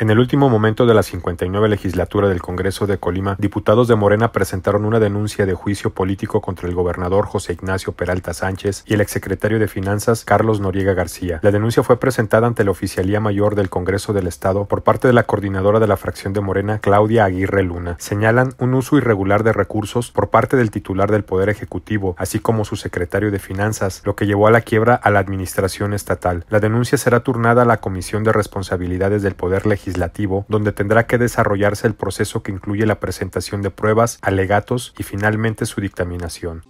En el último momento de la 59 legislatura del Congreso de Colima, diputados de Morena presentaron una denuncia de juicio político contra el gobernador José Ignacio Peralta Sánchez y el exsecretario de Finanzas Carlos Noriega García. La denuncia fue presentada ante la Oficialía Mayor del Congreso del Estado por parte de la coordinadora de la fracción de Morena, Claudia Aguirre Luna. Señalan un uso irregular de recursos por parte del titular del Poder Ejecutivo, así como su secretario de Finanzas, lo que llevó a la quiebra a la administración estatal. La denuncia será turnada a la Comisión de Responsabilidades del Poder Legislativo legislativo, donde tendrá que desarrollarse el proceso que incluye la presentación de pruebas, alegatos y finalmente su dictaminación.